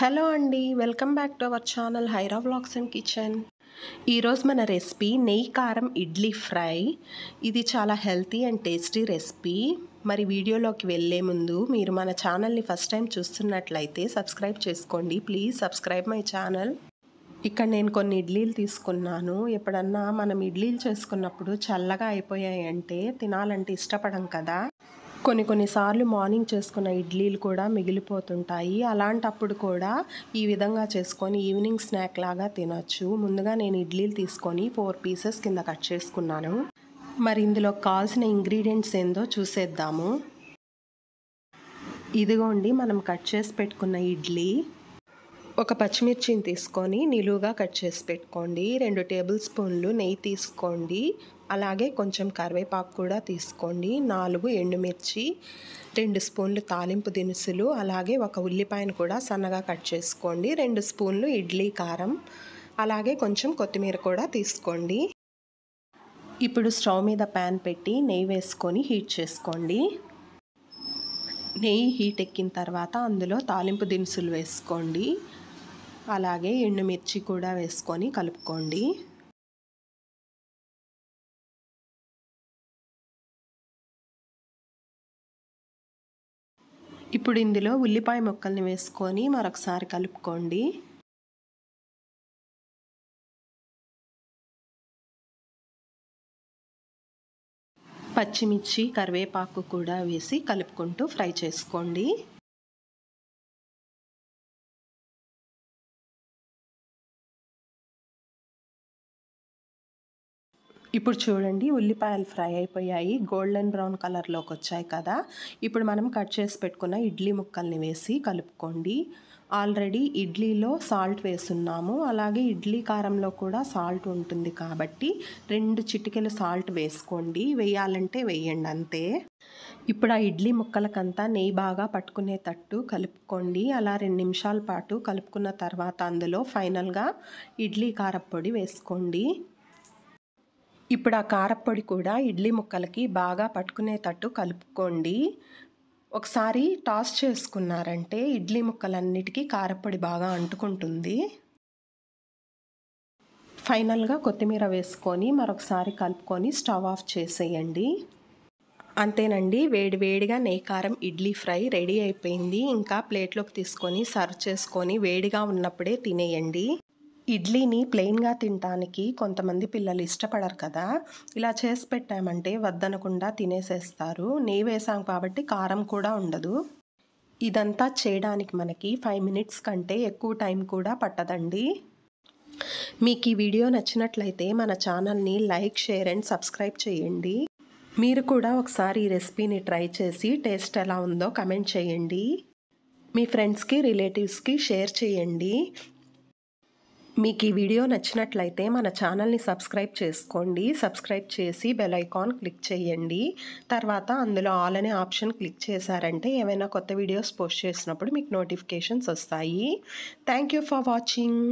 hello అండి welcome back to our channel హైరా blogs and kitchen ఈరోజు మన రెసిపీ నెయ్యి కారం ఇడ్లీ ఫ్రై ఇది చాలా హెల్తీ అండ్ టేస్టీ రెసిపీ మరి వీడియోలోకి వెళ్ళే ముందు మీరు మన ఛానల్ని ఫస్ట్ టైం చూస్తున్నట్లయితే సబ్స్క్రైబ్ చేసుకోండి ప్లీజ్ సబ్స్క్రైబ్ మై ఛానల్ ఇక్కడ నేను కొన్ని ఇడ్లీలు తీసుకున్నాను ఎప్పుడన్నా మనం ఇడ్లీలు చేసుకున్నప్పుడు చల్లగా అయిపోయాయి అంటే తినాలంటే ఇష్టపడం కదా కొన్ని కొన్నిసార్లు మార్నింగ్ చేసుకున్న ఇడ్లీలు కూడా మిగిలిపోతుంటాయి అలాంటప్పుడు కూడా ఈ విధంగా చేసుకొని ఈవినింగ్ స్నాక్ లాగా తినొచ్చు ముందుగా నేను ఇడ్లీలు తీసుకొని ఫోర్ పీసెస్ కింద కట్ చేసుకున్నాను మరి ఇందులో కావాల్సిన ఇంగ్రీడియంట్స్ ఏందో చూసేద్దాము ఇదిగోండి మనం కట్ చేసి పెట్టుకున్న ఇడ్లీ ఒక పచ్చిమిర్చిని తీసుకొని నిలువుగా కట్ చేసి పెట్టుకోండి రెండు టేబుల్ స్పూన్లు నెయ్యి తీసుకోండి అలాగే కొంచెం కరివేపాకు కూడా తీసుకోండి నాలుగు ఎండుమిర్చి రెండు స్పూన్లు తాలింపు దినుసులు అలాగే ఒక ఉల్లిపాయను కూడా సన్నగా కట్ చేసుకోండి రెండు స్పూన్లు ఇడ్లీ కారం అలాగే కొంచెం కొత్తిమీర కూడా తీసుకోండి ఇప్పుడు స్టవ్ మీద ప్యాన్ పెట్టి నెయ్యి వేసుకొని హీట్ చేసుకోండి నెయ్యి హీట్ ఎక్కిన తర్వాత అందులో తాలింపు దినుసులు వేసుకోండి అలాగే ఎండుమిర్చి కూడా వేసుకొని కలుపుకోండి ఇప్పుడు ఇందులో ఉల్లిపాయ ముక్కల్ని వేసుకొని మరొకసారి కలుపుకోండి పచ్చిమిర్చి కరివేపాకు కూడా వేసి కలుపుకుంటూ ఫ్రై చేసుకోండి ఇప్పుడు చూడండి ఉల్లిపాయలు ఫ్రై అయిపోయాయి గోల్డెన్ బ్రౌన్ కలర్లోకి వచ్చాయి కదా ఇప్పుడు మనం కట్ చేసి పెట్టుకున్న ఇడ్లీ ముక్కల్ని వేసి కలుపుకోండి ఆల్రెడీ ఇడ్లీలో సాల్ట్ వేసున్నాము అలాగే ఇడ్లీ కారంలో కూడా సాల్ట్ ఉంటుంది కాబట్టి రెండు చిటికెలు సాల్ట్ వేసుకోండి వేయాలంటే వేయండి అంతే ఇప్పుడు ఆ ఇడ్లీ ముక్కలకంతా నెయ్యి బాగా పట్టుకునేటట్టు కలుపుకోండి అలా రెండు నిమిషాల పాటు కలుపుకున్న తర్వాత అందులో ఫైనల్గా ఇడ్లీ కారపొడి వేసుకోండి ఇప్పుడు ఆ కారప్పొడి కూడా ఇడ్లీ ముక్కలకి బాగా పట్టుకునేటట్టు కలుపుకోండి ఒకసారి టాస్ చేసుకున్నారంటే ఇడ్లీ ముక్కలన్నిటికీ కారప్పొడి బాగా అంటుకుంటుంది ఫైనల్గా కొత్తిమీర వేసుకొని మరొకసారి కలుపుకొని స్టవ్ ఆఫ్ చేసేయండి అంతేనండి వేడి వేడిగా నేకారం ఇడ్లీ ఫ్రై రెడీ అయిపోయింది ఇంకా ప్లేట్లోకి తీసుకొని సర్వ్ చేసుకొని వేడిగా ఉన్నప్పుడే తినేయండి ఇడ్లీని ప్లెయిన్గా తినటానికి కొంతమంది పిల్లలు ఇష్టపడరు కదా ఇలా చేసి పెట్టామంటే వద్దనకుండా తినేసేస్తారు నెయ్యి వేసాం కాబట్టి కారం కూడా ఉండదు ఇదంతా చేయడానికి మనకి ఫైవ్ మినిట్స్ కంటే ఎక్కువ టైం కూడా పట్టదండి మీకు ఈ వీడియో నచ్చినట్లయితే మన ఛానల్ని లైక్ షేర్ అండ్ సబ్స్క్రైబ్ చేయండి మీరు కూడా ఒకసారి ఈ రెసిపీని ట్రై చేసి టేస్ట్ ఎలా ఉందో కమెంట్ చేయండి మీ ఫ్రెండ్స్కి రిలేటివ్స్కి షేర్ చేయండి మీకు ఈ వీడియో నచ్చినట్లయితే మన ఛానల్ని సబ్స్క్రైబ్ చేసుకోండి సబ్స్క్రైబ్ చేసి బెల్ ఐకాన్ క్లిక్ చేయండి తర్వాత అందులో ఆల్ అనే ఆప్షన్ క్లిక్ చేశారంటే ఏమైనా కొత్త వీడియోస్ పోస్ట్ చేసినప్పుడు మీకు నోటిఫికేషన్స్ వస్తాయి థ్యాంక్ ఫర్ వాచింగ్